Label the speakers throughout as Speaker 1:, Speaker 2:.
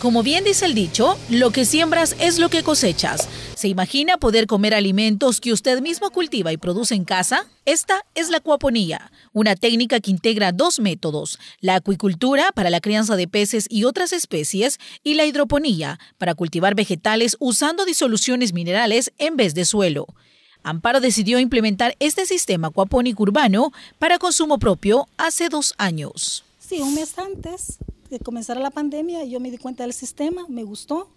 Speaker 1: Como bien dice el dicho, lo que siembras es lo que cosechas. ¿Se imagina poder comer alimentos que usted mismo cultiva y produce en casa? Esta es la acuaponía, una técnica que integra dos métodos, la acuicultura para la crianza de peces y otras especies y la hidroponía para cultivar vegetales usando disoluciones minerales en vez de suelo. Amparo decidió implementar este sistema cuapónico urbano para consumo propio hace dos años.
Speaker 2: Sí, un mes antes de comenzar la pandemia, yo me di cuenta del sistema, me gustó,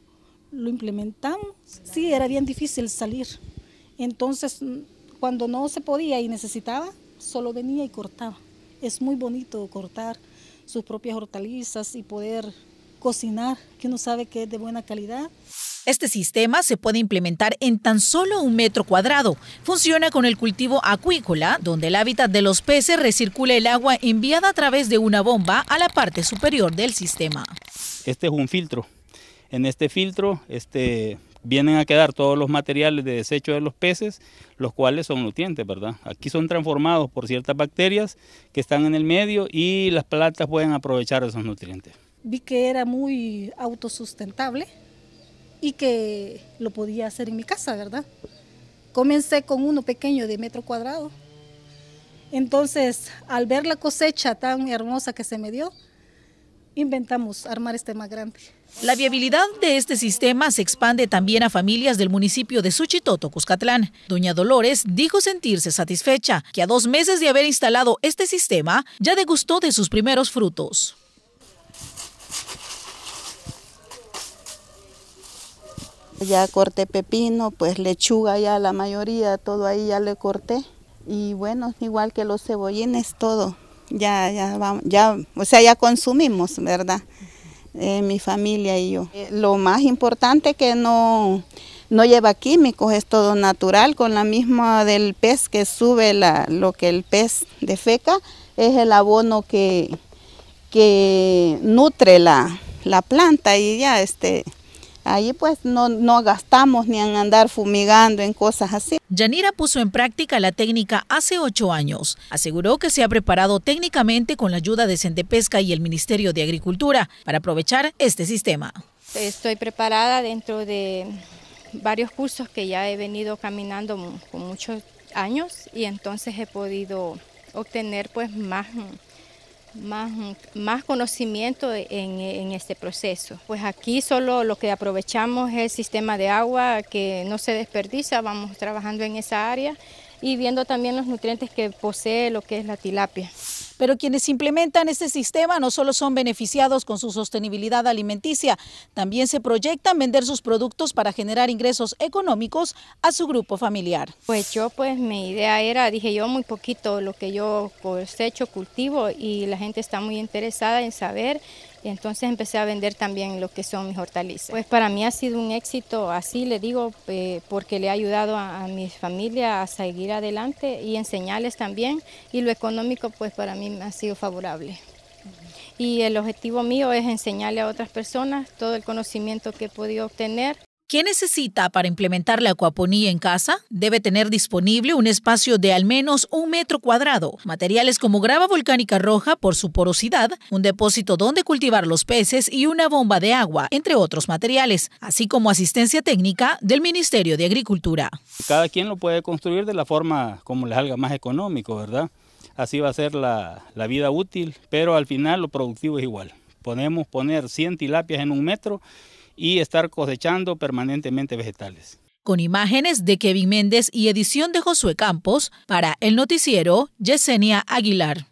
Speaker 2: lo implementamos. Sí, era bien difícil salir. Entonces, cuando no se podía y necesitaba, solo venía y cortaba. Es muy bonito cortar sus propias hortalizas y poder cocinar, que uno sabe que es de buena calidad.
Speaker 1: Este sistema se puede implementar en tan solo un metro cuadrado. Funciona con el cultivo acuícola, donde el hábitat de los peces recircula el agua enviada a través de una bomba a la parte superior del sistema.
Speaker 3: Este es un filtro. En este filtro este, vienen a quedar todos los materiales de desecho de los peces, los cuales son nutrientes, ¿verdad? Aquí son transformados por ciertas bacterias que están en el medio y las plantas pueden aprovechar esos nutrientes.
Speaker 2: Vi que era muy autosustentable y que lo podía hacer en mi casa, ¿verdad? Comencé con uno pequeño de metro cuadrado. Entonces, al ver la cosecha tan hermosa que se me dio, inventamos armar este más grande.
Speaker 1: La viabilidad de este sistema se expande también a familias del municipio de Suchitoto, Cuscatlán. Doña Dolores dijo sentirse satisfecha que a dos meses de haber instalado este sistema ya degustó de sus primeros frutos.
Speaker 4: Ya corté pepino, pues lechuga ya la mayoría, todo ahí ya le corté. Y bueno, igual que los cebollines, todo. Ya, ya, o sea, ya consumimos, ¿verdad? Eh, mi familia y yo. Eh, lo más importante que no, no lleva químicos, es todo natural, con la misma del pez que sube lo que el pez defeca, es el abono que, nutre la, la planta y ya este Ahí pues no, gastamos ni en andar fumigando en cosas así. Yanira
Speaker 1: puso en práctica la técnica hace ocho años. Aseguró que se ha preparado técnicamente con la ayuda de Centepesca y el Ministerio de Agricultura para aprovechar este sistema.
Speaker 5: Estoy preparada dentro de varios cursos que ya he venido caminando con muchos años y entonces he podido obtener pues más más, conocimiento en, en, este proceso. Pues aquí solo lo que aprovechamos es el sistema de agua que no se desperdicia, vamos trabajando en esa área y viendo también los nutrientes que posee lo que es la tilapia. Pero quienes implementan este sistema no solo son beneficiados con su sostenibilidad
Speaker 1: alimenticia, también se proyectan vender sus productos para generar ingresos económicos a su grupo familiar.
Speaker 5: Pues yo, pues mi idea era, dije yo, muy poquito lo que yo cosecho, cultivo y la gente está muy interesada en saber y entonces empecé a vender también lo que son mis hortalizas. Pues para mí ha sido un éxito, así le digo, eh, porque le ha ayudado a, a mi familia a seguir adelante y enseñarles también y lo económico pues para mí ha sido favorable. Y el objetivo mío es enseñarle a otras personas todo el conocimiento que he podido obtener.
Speaker 1: ¿Qué necesita para implementar la acuaponía en casa? Debe tener disponible un espacio de al menos un metro cuadrado, materiales como grava volcánica roja por su porosidad, un depósito donde cultivar los peces y una bomba de agua, entre otros materiales, así como asistencia técnica del Ministerio de Agricultura.
Speaker 3: Cada quien lo puede construir de la forma como le salga más económico, ¿verdad? Así va a ser la, la vida útil, pero al final lo productivo es igual. Podemos poner 100 tilapias en un metro y estar cosechando permanentemente vegetales.
Speaker 1: Con imágenes de Kevin Méndez y edición de Josué Campos, para el noticiero Yesenia
Speaker 3: Aguilar.